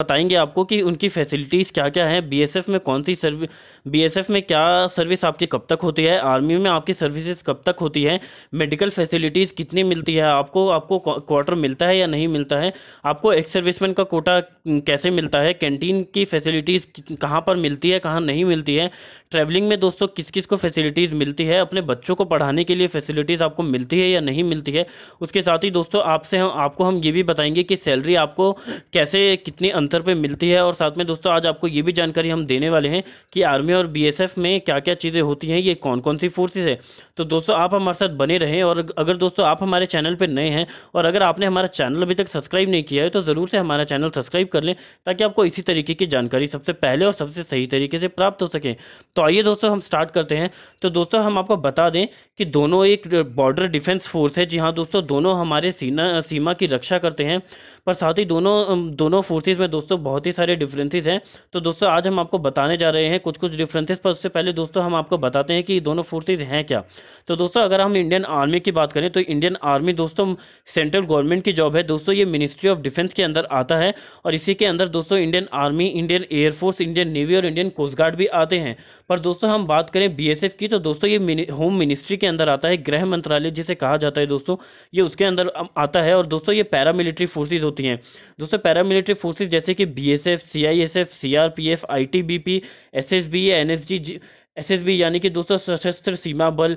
बताएंगे आपको कि उनकी फैसिलिटीज़ क्या क्या हैं बीएसएफ में कौन सी सर्विस बीएसएफ में क्या सर्विस आपकी कब तक होती है आर्मी में आपकी सर्विसेज कब तक होती है मेडिकल फैसिलिटीज़ कितनी मिलती है आपको आपको क्वार्टर मिलता है या नहीं मिलता है आपको एक्स सर्विसमैन का कोटा कैसे मिलता है कैंटीन की फैसिलिटीज़ कहाँ पर मिलती है कहाँ नहीं मिलती है ट्रैवलिंग में दोस्तों किस किस को फैसिलिटीज़ मिलती है अपने बच्चों को पढ़ाने के लिए फैसिलिटीज़ आपको मिलती है या नहीं मिलती है उसके साथ ही दोस्तों आपसे हम आपको हम ये भी बताएंगे कि सैलरी आपको कैसे कितनी अंतर पे मिलती है और साथ में दोस्तों आज आपको ये भी जानकारी हम देने वाले हैं कि आर्मी और बीएसएफ में क्या क्या चीज़ें होती हैं ये कौन कौन सी फोर्सेज है तो दोस्तों आप हमारे साथ बने रहें और अगर दोस्तों आप हमारे चैनल पर नए हैं और अगर आपने हमारा चैनल अभी तक सब्सक्राइब नहीं किया है तो ज़रूर से हमारा चैनल सब्सक्राइब कर लें ताकि आपको इसी तरीके की जानकारी सबसे पहले और सबसे सही तरीके से प्राप्त हो सके तो आइए दोस्तों हम स्टार्ट करते हैं तो दोस्तों हम आपको बता दें कि दोनों एक बॉर्डर डिफेंस फोर्स है जी हाँ दोस्तों दोनों हमारे सीना सीमा की रक्षा करते हैं पर साथ ही दोनों दोनों फोर्सेज में दोस्तों बहुत ही सारे डिफरेंसेस हैं तो दोस्तों आज हम आपको बताने जा रहे हैं कुछ कुछ डिफरेंसेस पर उससे पहले दोस्तों हम आपको बताते हैं कि दोनों फोर्सेज हैं क्या तो दोस्तों अगर हम इंडियन आर्मी की बात करें तो इंडियन आर्मी दोस्तों सेंट्रल गवर्नमेंट की जॉब है दोस्तों ये मिनिस्ट्री ऑफ डिफेंस के अंदर आता है और इसी के अंदर दोस्तों Indian army Indian air force Indian navy और इंडियन कोस्ट गार्ड भी आते हैं पर दोस्तों हम बात करें बीएसएफ की तो दोस्तों ये होम मिनिस्ट्री के अंदर आता है गृह मंत्रालय जिसे कहा जाता है दोस्तों ये उसके अंदर आता है और दोस्तों ये पैरामिलिट्री फोर्सेज होती हैं दोस्तों पैरामिलिट्री फोर्सेज जैसे जैसे कि BSF, CISF, CRPF, ITBP, SSB S NSG SSB यानी कि दोस्तों Sashastra Seema Bal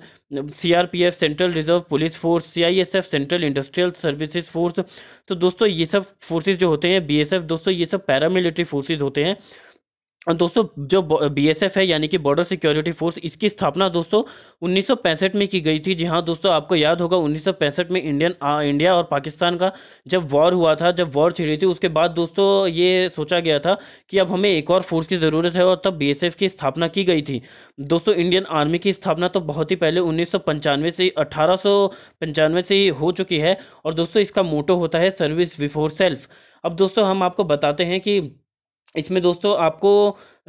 CRPF central reserve police force CISF central industrial services force तो दोस्तों ये सब फोर्सेज जो होते हैं बीएसएफ दोस्तों ये सब पैरामिलिट्री फोर्सेज होते हैं और दोस्तों जो बीएसएफ है यानी कि बॉर्डर सिक्योरिटी फोर्स इसकी स्थापना दोस्तों उन्नीस में की गई थी जी हाँ दोस्तों आपको याद होगा उन्नीस में इंडियन आ, इंडिया और पाकिस्तान का जब वॉर हुआ था जब वॉर छिड़ी थी उसके बाद दोस्तों ये सोचा गया था कि अब हमें एक और फोर्स की ज़रूरत है और तब बी की स्थापना की गई थी दोस्तों इंडियन आर्मी की स्थापना तो बहुत ही पहले उन्नीस से अठारह से हो चुकी है और दोस्तों इसका मोटो होता है सर्विस बिफोर सेल्फ अब दोस्तों हम आपको बताते हैं कि इसमें दोस्तों आपको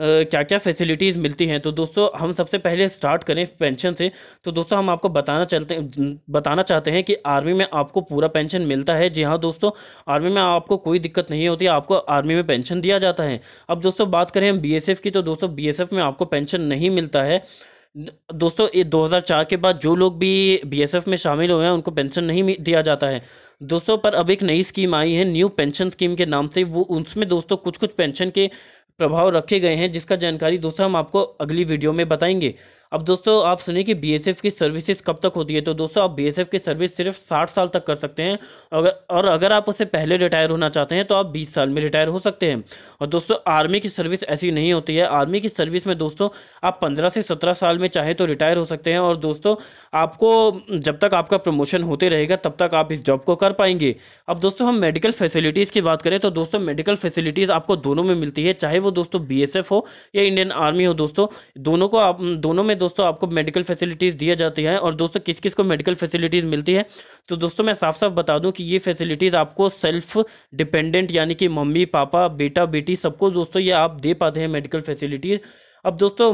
क्या क्या फैसिलिटीज़ मिलती हैं तो दोस्तों हम सबसे पहले स्टार्ट करें पेंशन से तो दोस्तों हम आपको बताना चलते बताना चाहते हैं कि आर्मी में आपको पूरा पेंशन मिलता है जी हाँ दोस्तों आर्मी में आपको कोई दिक्कत नहीं होती आपको आर्मी में पेंशन दिया जाता है अब दोस्तों बात करें हम बी की तो दोस्तों बी में आपको पेंशन नहीं मिलता है दोस्तों ये 2004 के बाद जो लोग भी बी में शामिल हुए हैं उनको पेंशन नहीं दिया जाता है दोस्तों पर अब एक नई स्कीम आई है न्यू पेंशन स्कीम के नाम से वो उसमें दोस्तों कुछ कुछ पेंशन के प्रभाव रखे गए हैं जिसका जानकारी दोस्तों हम आपको अगली वीडियो में बताएंगे अब दोस्तों आप सुनिए कि बी की सर्विसेज कब तक होती है तो दोस्तों आप बी की सर्विस सिर्फ साठ साल तक कर सकते हैं अगर और अगर आप उससे पहले रिटायर होना चाहते हैं तो आप बीस साल में रिटायर हो सकते हैं और दोस्तों आर्मी की सर्विस ऐसी नहीं होती है आर्मी की सर्विस में दोस्तों आप पंद्रह से सत्रह साल में चाहे तो रिटायर हो सकते हैं और दोस्तों आपको जब तक आपका प्रमोशन होते रहेगा तब तक आप इस जॉब को कर पाएंगे अब दोस्तों हम मेडिकल फैसिलिटीज़ की बात करें तो दोस्तों मेडिकल फैसिलिटीज़ आपको दोनों में मिलती है चाहे वो दोस्तों बी हो या इंडियन आर्मी हो दोस्तों दोनों को आप दोनों में दोस्तों आपको मेडिकल फैसिलिटीज़ दिया जाती है और दोस्तों किस किस को मेडिकल फैसिलिटीज़ मिलती है तो दोस्तों मैं साफ साफ बता दूं कि ये फैसिलिटीज़ आपको सेल्फ डिपेंडेंट यानी कि मम्मी पापा बेटा बेटी सबको दोस्तों ये आप दे पाते हैं मेडिकल फैसिलिटीज़ अब दोस्तों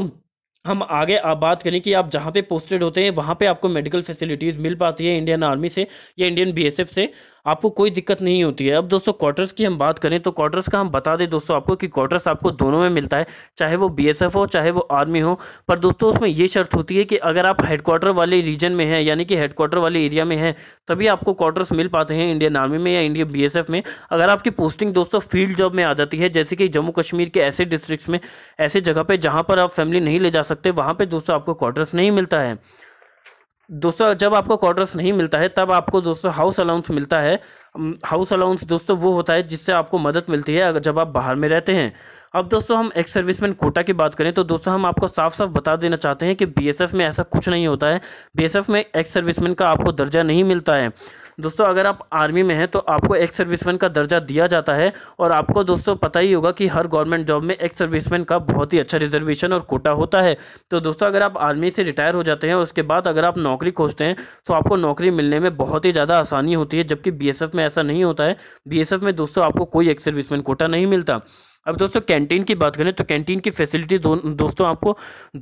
हम आगे आप बात करें कि आप जहाँ पे पोस्टेड होते हैं वहाँ पे आपको मेडिकल फैसिलिटीज़ मिल पाती है इंडियन आर्मी से या इंडियन बीएसएफ से आपको कोई दिक्कत नहीं होती है अब दोस्तों क्वार्टर्स की हम बात करें तो क्वार्टर्स का हम बता दें दोस्तों आपको कि क्वार्टर्स आपको दोनों में मिलता है चाहे वो बी हो चाहे वो आर्मी हो पर दोस्तों उसमें ये शर्त होती है कि अगर आप हेडक्वार्टर वाले रीजन में हैं यानी कि हेडक्वार्टर वाले एरिया में हैं तभी आपको क्वार्टर्स मिल पाते हैं इंडियन आर्मी में या इंडियन बी में अगर आपकी पोस्टिंग दोस्तों फील्ड जॉब में आ जाती है जैसे कि जम्मू कश्मीर के ऐसे डिस्ट्रिक्ट में ऐसे जगह पर जहाँ पर आप फैमिली नहीं ले जा सकते वहाँ पर दोस्तों आपको क्वार्टर्स नहीं मिलता है दोस्तों जब आपको क्वार्टर्स नहीं मिलता है तब आपको दोस्तों हाउस अलाउंस मिलता है हाउस अलाउंस दोस्तों वो होता है जिससे आपको मदद मिलती है अगर जब आप बाहर में रहते हैं अब दोस्तों हम एक्स सर्विसमैन कोटा की बात करें तो दोस्तों हम आपको साफ साफ बता देना चाहते हैं कि बीएसएफ में ऐसा कुछ नहीं होता है बीएसएफ में एक्स सर्विसमैन का आपको दर्जा नहीं मिलता है दोस्तों अगर आप आर्मी में हैं तो आपको एक्स सर्विसमैन का दर्जा दिया जाता है और आपको दोस्तों पता ही होगा कि हर गवर्नमेंट जॉब में एक्स सर्विसमैन का बहुत ही अच्छा रिजर्वेशन और कोटा होता है तो दोस्तों अगर आप आर्मी से रिटायर हो जाते हैं उसके बाद अगर आप नौकरी खोजते हैं तो आपको नौकरी मिलने में बहुत ही ज़्यादा आसानी होती है जबकि बी में ऐसा नहीं होता है बी में दोस्तों आपको कोई एक्स सर्विसमैन कोटा नहीं मिलता अब दोस्तों कैंटीन की बात करें तो कैंटीन की फैसिलिटी दो, दोस्तों आपको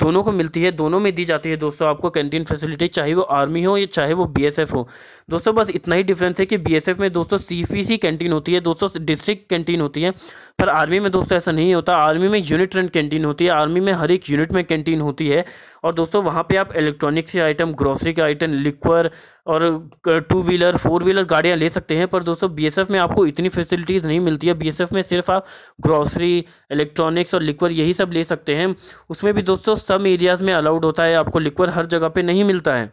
दोनों को मिलती है दोनों में दी जाती है दोस्तों आपको कैंटीन फैसिलिटी चाहे वो आर्मी हो या चाहे वो बीएसएफ हो दोस्तों बस इतना ही डिफरेंस है कि बीएसएफ में दोस्तों सीपीसी कैंटीन होती है दोस्तों डिस्ट्रिक्ट कैंटीन होती है पर आर्मी में दोस्तों ऐसा नहीं होता आर्मी में यूनिट रन कैंटीन होती है आर्मी में हर एक यूनिट में कैंटीन होती है और दोस्तों वहाँ पे आप इलेक्ट्रॉनिक के आइटम ग्रोसरी के आइटम लिक्वर और टू व्हीलर फोर व्हीलर गाड़ियाँ ले सकते हैं पर दोस्तों बीएसएफ में आपको इतनी फैसिलिटीज़ नहीं मिलती है बीएसएफ में सिर्फ आप ग्रोसरी इलेक्ट्रॉनिक्स और लिक्वर यही सब ले सकते हैं उसमें भी दोस्तों सब एरियाज़ में अलाउड होता है आपको लिक्वर हर जगह पर नहीं मिलता है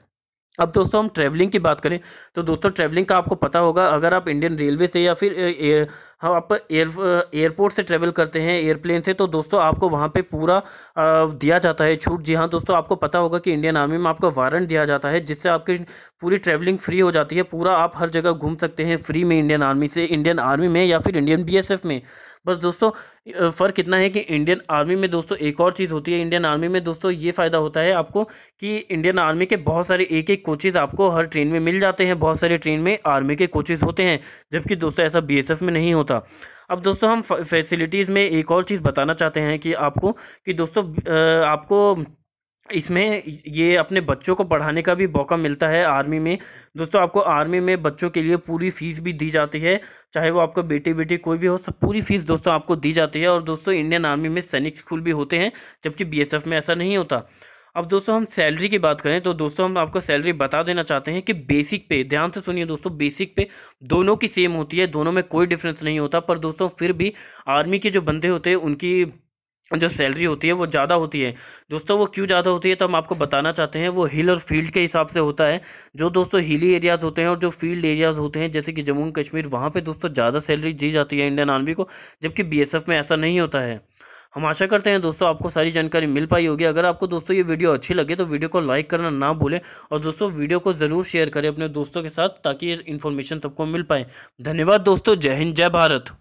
अब दोस्तों हम ट्रैवलिंग की बात करें तो दोस्तों ट्रैवलिंग का आपको पता होगा अगर आप इंडियन रेलवे से या फिर हम हाँ, आप एयर एयरपोर्ट से ट्रैवल करते हैं एयरप्लेन से तो दोस्तों आपको वहाँ पे पूरा दिया जाता है छूट जी हाँ दोस्तों आपको पता होगा कि इंडियन आर्मी में आपको वारंट दिया जाता है जिससे आपकी पूरी ट्रैवलिंग फ्री हो जाती है पूरा आप हर जगह घूम सकते हैं फ्री में इंडियन आर्मी से इंडियन आर्मी में या फिर इंडियन बी में बस दोस्तों फ़र्क इतना है कि इंडियन आर्मी में दोस्तों एक और चीज़ होती है इंडियन आर्मी में दोस्तों ये फ़ायदा होता है आपको कि इंडियन आर्मी के बहुत सारे एक एक कोचेज़ आपको हर ट्रेन में मिल जाते हैं बहुत सारे ट्रेन में आर्मी के कोचेज़ होते हैं जबकि दोस्तों ऐसा बी में नहीं होता था अब दोस्तों हम फैसिलिटीज़ में एक और चीज़ बताना चाहते हैं कि आपको कि दोस्तों आपको इसमें ये अपने बच्चों को पढ़ाने का भी मौका मिलता है आर्मी में दोस्तों आपको आर्मी में बच्चों के लिए पूरी फ़ीस भी दी जाती है चाहे वो आपका बेटी बेटी कोई भी हो सब पूरी फ़ीस दोस्तों आपको दी जाती है और दोस्तों इंडियन आर्मी में सैनिक स्कूल भी होते हैं जबकि बीएसएफ में ऐसा नहीं होता अब दोस्तों हम सैलरी की बात करें तो दोस्तों हम आपको सैलरी बता देना चाहते हैं कि बेसिक पे ध्यान से सुनिए दोस्तों बेसिक पे दोनों की सेम होती है दोनों में कोई डिफरेंस नहीं होता पर दोस्तों फिर भी आर्मी के जो बंदे होते हैं उनकी जो सैलरी होती है वो ज़्यादा होती है दोस्तों वो क्यों ज़्यादा होती है तो हम आपको बताना चाहते हैं वो हिल और फील्ड के हिसाब से होता है जो दोस्तों हिली एरियाज़ होते हैं और जो फील्ड एरियाज़ होते हैं जैसे कि जम्मू कश्मीर वहाँ पे दोस्तों ज़्यादा सैलरी दी जाती है इंडियन आर्मी को जबकि बीएसएफ में ऐसा नहीं होता है हम आशा करते हैं दोस्तों आपको सारी जानकारी मिल पाई होगी अगर आपको दोस्तों ये वीडियो अच्छी लगे तो वीडियो को लाइक करना ना भूलें और दोस्तों वीडियो को ज़रूर शेयर करें अपने दोस्तों के साथ ताकि ये इन्फॉर्मेशन सबको मिल पाए धन्यवाद दोस्तों जय हिंद जय भारत